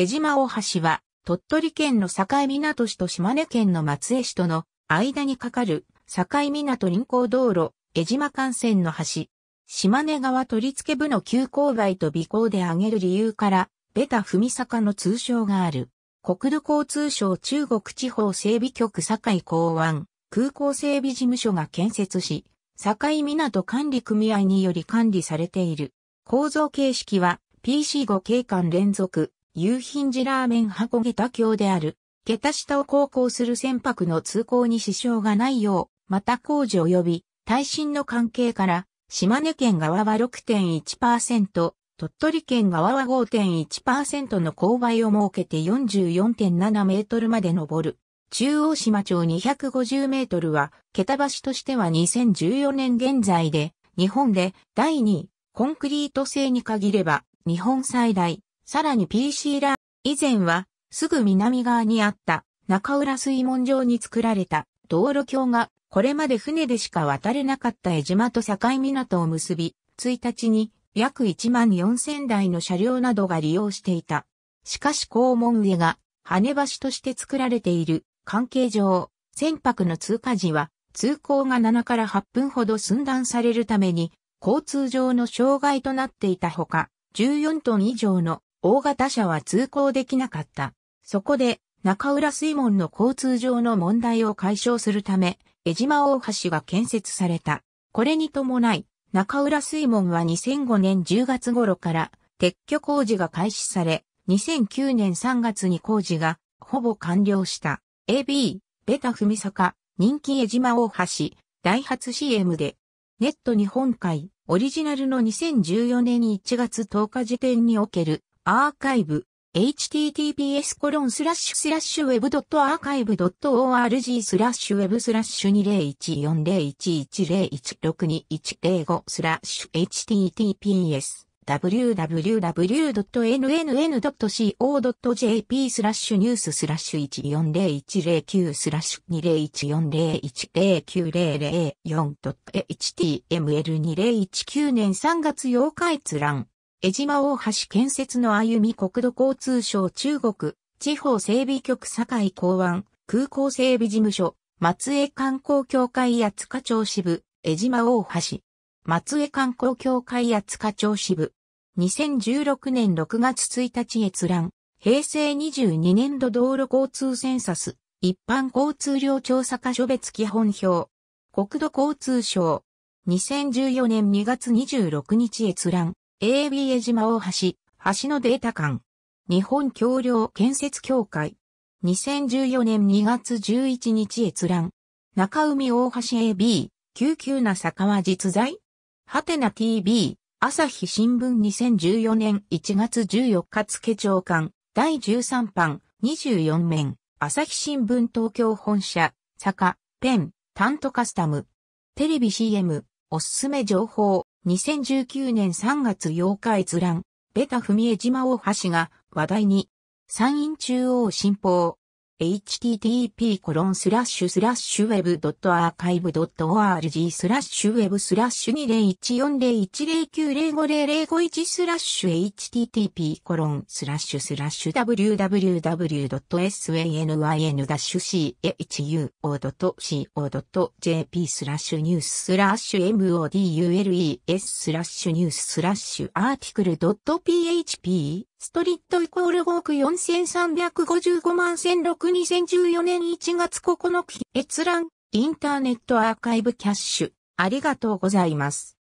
江島大橋は、鳥取県の境港市と島根県の松江市との間にかかる境港臨港道路江島幹線の橋。島根川取付部の急勾配と尾行で上げる理由から、ベタ踏み坂の通称がある。国土交通省中国地方整備局境港湾空港整備事務所が建設し、境港管理組合により管理されている。構造形式は PC5 景観連続夕品寺ラーメン箱下駄橋である、下駄下を航行する船舶の通行に支障がないよう、また工事及び耐震の関係から、島根県側は6.1%、鳥取県側は5.1%の勾配を設けて44.7メートルまで登る。中央島町250メートルは、桁橋としては2014年現在で、日本で第2位、コンクリート製に限れば、日本最大、さらに PC ラー、以前は、すぐ南側にあった中浦水門上に作られた道路橋が、これまで船でしか渡れなかった江島と境港を結び、1日に約1万4000台の車両などが利用していた。しかし肛門上が跳ね橋として作られている関係上、船舶の通過時は通行が7から8分ほど寸断されるために交通上の障害となっていたほか、14トン以上の大型車は通行できなかった。そこで、中浦水門の交通上の問題を解消するため、江島大橋が建設された。これに伴い、中浦水門は2005年10月頃から撤去工事が開始され、2009年3月に工事がほぼ完了した。AB、ベタみ坂、人気江島大橋、ダイハツ CM で、ネット日本海、オリジナルの2014年1月10日時点におけるアーカイブ https コロンスラッシュスラッシュウェブドットアーカイブドット org スラッシュウェブスラッシュ20140110162105スラッシュ https www.nnn.co.jp スラッシュニューススラッシュ140109スラッシュ 201401090004.html2019 年3月8日閲覧江島大橋建設の歩み国土交通省中国地方整備局堺港湾空港整備事務所松江観光協会八塚町支部江島大橋松江観光協会八塚町支部2016年6月1日閲覧平成22年度道路交通センサス一般交通量調査課所別基本表国土交通省2014年2月26日閲覧 AB 江島大橋、橋のデータ館。日本橋梁建設協会。2014年2月11日閲覧。中海大橋 AB、救急な坂は実在はてな TV、朝日新聞2014年1月14日付長官、第13版、24面、朝日新聞東京本社、坂、ペン、タントカスタム。テレビ CM、おすすめ情報。2019年3月8日閲覧、ベタみ江島大橋が話題に、山陰中央新報、http://web.archive.org コロンススララッッシシュュウェブドスラッシュウェブスラッシュ20140109050051スラッシュ http コロンスラッシュスラッシュ www.sany-chu.co.jp o スラッシュニューススラッシュ modules スラッシュニューススラッシュアーティクルドット .php ストリットイコール5億4355万1006 2014年1月9日閲覧インターネットアーカイブキャッシュありがとうございます。